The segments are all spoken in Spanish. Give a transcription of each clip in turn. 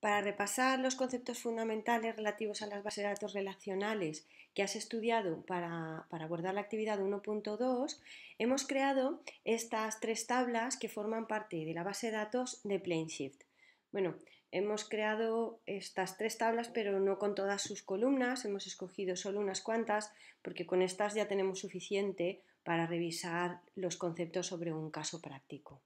Para repasar los conceptos fundamentales relativos a las bases de datos relacionales que has estudiado para, abordar la actividad 1.2, hemos creado estas tres tablas que forman parte de la base de datos de Planeshift. Bueno, hemos creado estas tres tablas, pero no con todas sus columnas, hemos escogido solo unas cuantas, porque con estas ya tenemos suficiente para revisar los conceptos sobre un caso práctico.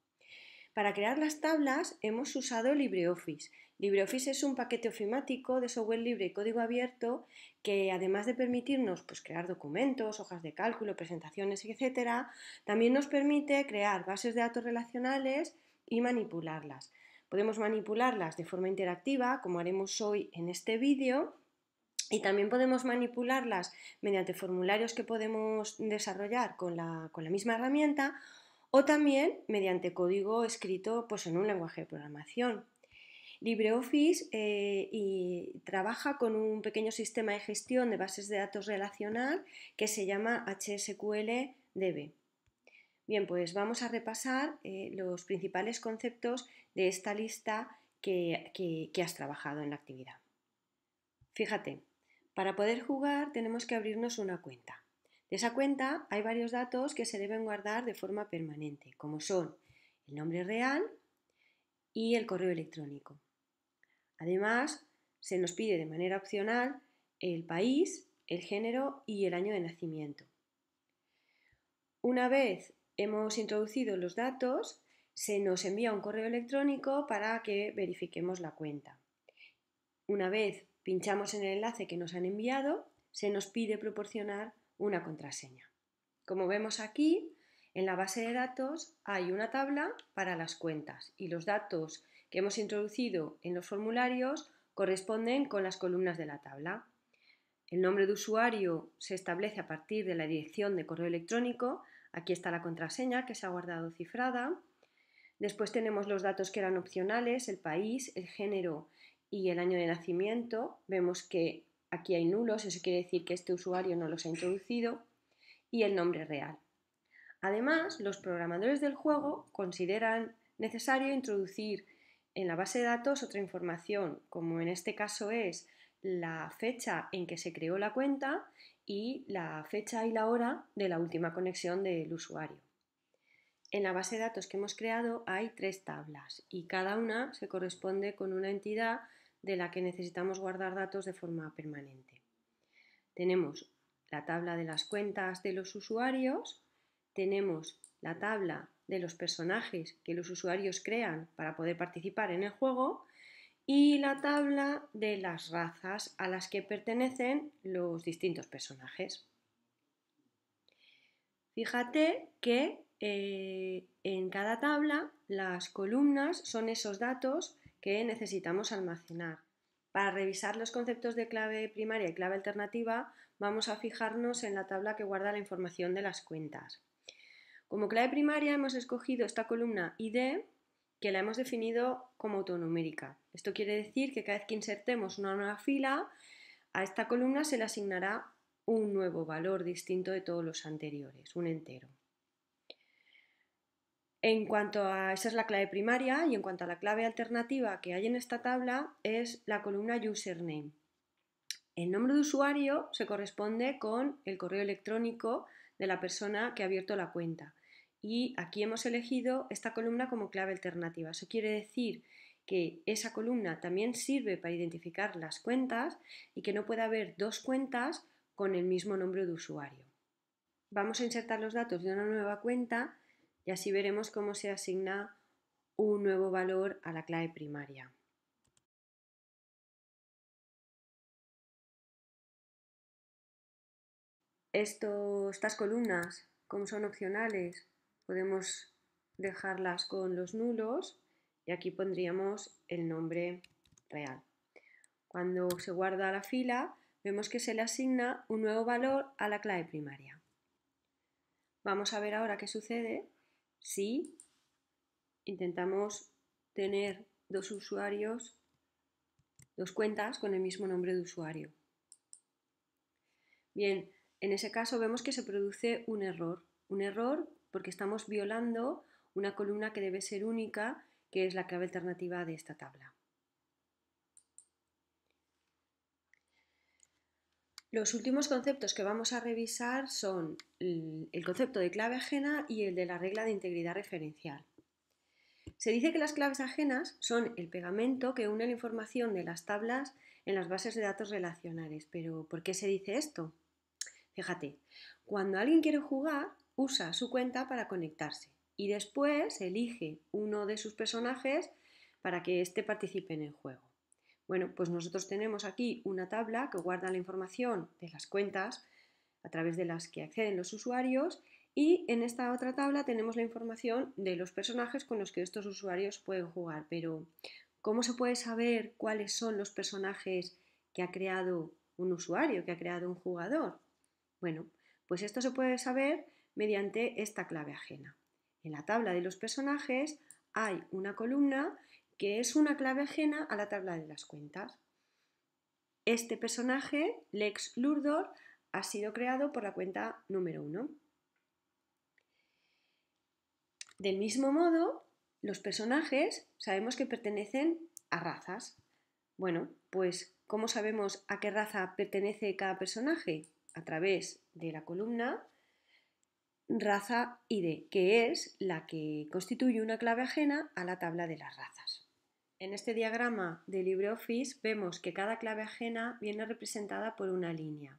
Para crear las tablas hemos usado LibreOffice. LibreOffice es un paquete ofimático de software libre y código abierto que además de permitirnos pues, crear documentos, hojas de cálculo, presentaciones, etc., también nos permite crear bases de datos relacionales y manipularlas. Podemos manipularlas de forma interactiva, como haremos hoy en este vídeo, y también podemos manipularlas mediante formularios que podemos desarrollar con la, con la misma herramienta o también mediante código escrito pues, en un lenguaje de programación. LibreOffice eh, y trabaja con un pequeño sistema de gestión de bases de datos relacional que se llama HSQLDB. Bien, pues vamos a repasar eh, los principales conceptos de esta lista que has trabajado en la actividad. Fíjate, para poder jugar tenemos que abrirnos una cuenta. De esa cuenta hay varios datos que se deben guardar de forma permanente, como son el nombre real y el correo electrónico. Además, se nos pide de manera opcional el país, el género y el año de nacimiento. Una vez hemos introducido los datos, se nos envía un correo electrónico para que verifiquemos la cuenta. Una vez pinchamos en el enlace que nos han enviado, se nos pide proporcionar una contraseña. Como vemos aquí, en la base de datos hay una tabla para las cuentas y los datos que hemos introducido en los formularios corresponden con las columnas de la tabla. El nombre de usuario se establece a partir de la dirección de correo electrónico. Aquí está la contraseña que se ha guardado cifrada. Después tenemos los datos que eran opcionales, el país, el género y el año de nacimiento. Vemos que Aquí hay nulos, eso quiere decir que este usuario no los ha introducido. Y el nombre real. Además, los programadores del juego consideran necesario introducir en la base de datos otra información, como en este caso es la fecha en que se creó la cuenta y la fecha y la hora de la última conexión del usuario. En la base de datos que hemos creado hay tres tablas y cada una se corresponde con una entidad de la que necesitamos guardar datos de forma permanente. Tenemos la tabla de las cuentas de los usuarios, tenemos la tabla de los personajes que los usuarios crean para poder participar en el juego y la tabla de las razas a las que pertenecen los distintos personajes. Fíjate que eh, en cada tabla las columnas son esos datos que necesitamos almacenar. Para revisar los conceptos de clave primaria y clave alternativa, vamos a fijarnos en la tabla que guarda la información de las cuentas. Como clave primaria hemos escogido esta columna ID, que la hemos definido como autonumérica. Esto quiere decir que cada vez que insertemos una nueva fila, a esta columna se le asignará un nuevo valor distinto de todos los anteriores, un entero. En cuanto a, esa es la clave primaria y en cuanto a la clave alternativa que hay en esta tabla es la columna username. El nombre de usuario se corresponde con el correo electrónico de la persona que ha abierto la cuenta. Y aquí hemos elegido esta columna como clave alternativa. Eso quiere decir que esa columna también sirve para identificar las cuentas y que no puede haber dos cuentas con el mismo nombre de usuario. Vamos a insertar los datos de una nueva cuenta y así veremos cómo se asigna un nuevo valor a la clave primaria. estas columnas, como son opcionales, podemos dejarlas con los nulos y aquí pondríamos el nombre real. Cuando se guarda la fila, vemos que se le asigna un nuevo valor a la clave primaria. Vamos a ver ahora qué sucede si intentamos tener dos usuarios, dos cuentas con el mismo nombre de usuario. Bien, en ese caso vemos que se produce un error. Un error porque estamos violando una columna que debe ser única, que es la clave alternativa de esta tabla. Los últimos conceptos que vamos a revisar son el concepto de clave ajena y el de la regla de integridad referencial. Se dice que las claves ajenas son el pegamento que une la información de las tablas en las bases de datos relacionales. Pero, ¿por qué se dice esto? Fíjate, cuando alguien quiere jugar, usa su cuenta para conectarse y después elige uno de sus personajes para que éste participe en el juego. Bueno, pues nosotros tenemos aquí una tabla que guarda la información de las cuentas a través de las que acceden los usuarios y en esta otra tabla tenemos la información de los personajes con los que estos usuarios pueden jugar. Pero, ¿cómo se puede saber cuáles son los personajes que ha creado un usuario, que ha creado un jugador? Bueno, pues esto se puede saber mediante esta clave ajena. En la tabla de los personajes hay una columna que es una clave ajena a la tabla de las cuentas. Este personaje, Lex Lurdor, ha sido creado por la cuenta número 1. Del mismo modo, los personajes sabemos que pertenecen a razas. Bueno, pues ¿cómo sabemos a qué raza pertenece cada personaje? A través de la columna raza ID, que es la que constituye una clave ajena a la tabla de las razas. En este diagrama de LibreOffice vemos que cada clave ajena viene representada por una línea.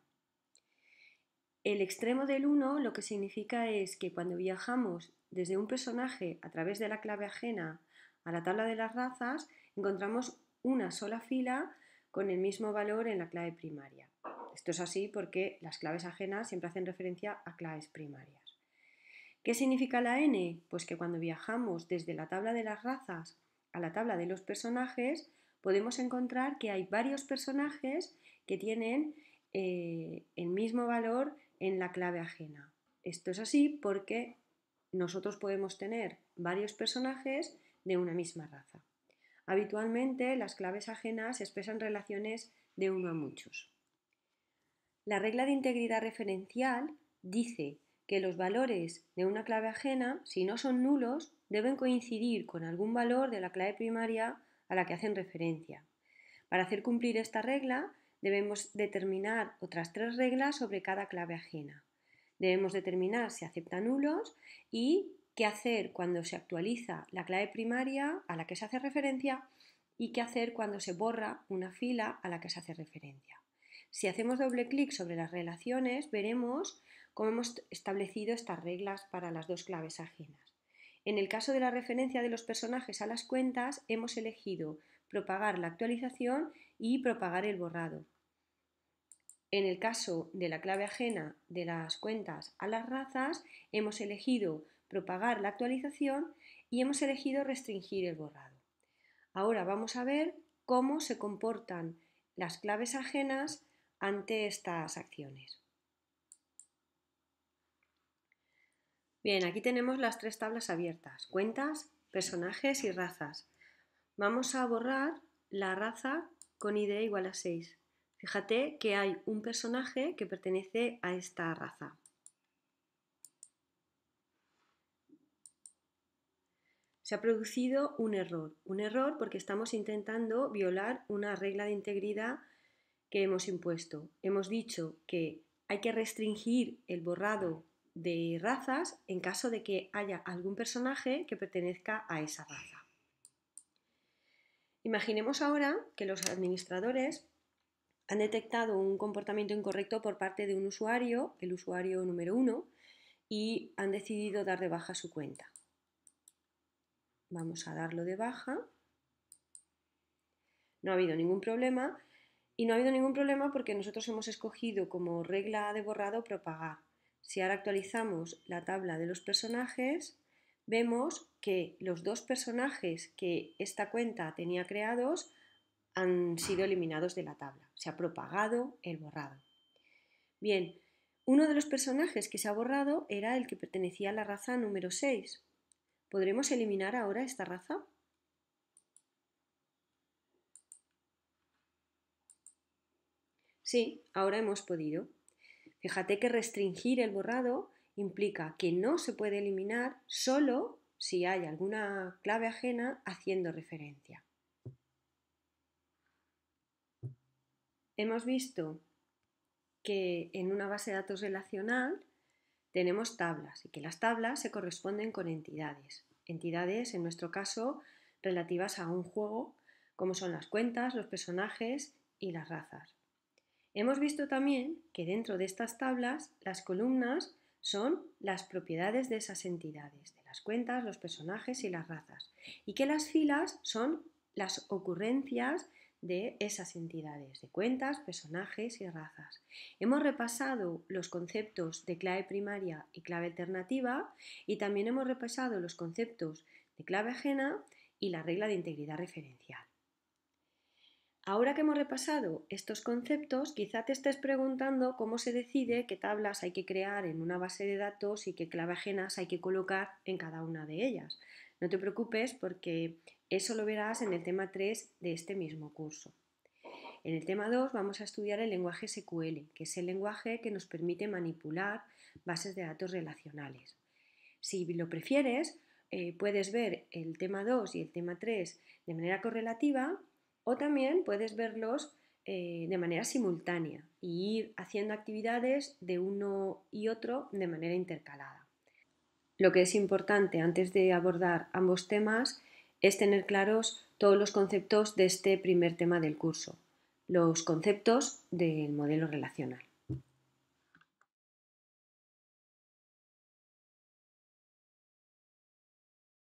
El extremo del 1 lo que significa es que cuando viajamos desde un personaje a través de la clave ajena a la tabla de las razas, encontramos una sola fila con el mismo valor en la clave primaria. Esto es así porque las claves ajenas siempre hacen referencia a claves primarias. ¿Qué significa la n? Pues que cuando viajamos desde la tabla de las razas a la tabla de los personajes, podemos encontrar que hay varios personajes que tienen eh, el mismo valor en la clave ajena. Esto es así porque nosotros podemos tener varios personajes de una misma raza. Habitualmente las claves ajenas expresan relaciones de uno a muchos. La regla de integridad referencial dice que los valores de una clave ajena, si no son nulos, deben coincidir con algún valor de la clave primaria a la que hacen referencia. Para hacer cumplir esta regla, debemos determinar otras tres reglas sobre cada clave ajena. Debemos determinar si acepta nulos y qué hacer cuando se actualiza la clave primaria a la que se hace referencia y qué hacer cuando se borra una fila a la que se hace referencia. Si hacemos doble clic sobre las relaciones, veremos cómo hemos establecido estas reglas para las dos claves ajenas. En el caso de la referencia de los personajes a las cuentas, hemos elegido propagar la actualización y propagar el borrado. En el caso de la clave ajena de las cuentas a las razas, hemos elegido propagar la actualización y hemos elegido restringir el borrado. Ahora vamos a ver cómo se comportan las claves ajenas ante estas acciones. Bien, aquí tenemos las tres tablas abiertas, cuentas, personajes y razas. Vamos a borrar la raza con ID igual a 6. Fíjate que hay un personaje que pertenece a esta raza. Se ha producido un error, un error porque estamos intentando violar una regla de integridad que hemos impuesto. Hemos dicho que hay que restringir el borrado de razas en caso de que haya algún personaje que pertenezca a esa raza. Imaginemos ahora que los administradores han detectado un comportamiento incorrecto por parte de un usuario, el usuario número uno, y han decidido dar de baja su cuenta. Vamos a darlo de baja. No ha habido ningún problema y no ha habido ningún problema porque nosotros hemos escogido como regla de borrado propagar. Si ahora actualizamos la tabla de los personajes, vemos que los dos personajes que esta cuenta tenía creados han sido eliminados de la tabla. Se ha propagado el borrado. Bien, uno de los personajes que se ha borrado era el que pertenecía a la raza número 6. ¿Podremos eliminar ahora esta raza? Sí, ahora hemos podido. Fíjate que restringir el borrado implica que no se puede eliminar solo si hay alguna clave ajena haciendo referencia. Hemos visto que en una base de datos relacional tenemos tablas y que las tablas se corresponden con entidades. Entidades, en nuestro caso, relativas a un juego, como son las cuentas, los personajes y las razas. Hemos visto también que dentro de estas tablas las columnas son las propiedades de esas entidades, de las cuentas, los personajes y las razas, y que las filas son las ocurrencias de esas entidades, de cuentas, personajes y razas. Hemos repasado los conceptos de clave primaria y clave alternativa y también hemos repasado los conceptos de clave ajena y la regla de integridad referencial. Ahora que hemos repasado estos conceptos, quizá te estés preguntando cómo se decide qué tablas hay que crear en una base de datos y qué ajenas hay que colocar en cada una de ellas. No te preocupes porque eso lo verás en el tema 3 de este mismo curso. En el tema 2 vamos a estudiar el lenguaje SQL, que es el lenguaje que nos permite manipular bases de datos relacionales. Si lo prefieres, eh, puedes ver el tema 2 y el tema 3 de manera correlativa o también puedes verlos eh, de manera simultánea y ir haciendo actividades de uno y otro de manera intercalada. Lo que es importante antes de abordar ambos temas es tener claros todos los conceptos de este primer tema del curso, los conceptos del modelo relacional.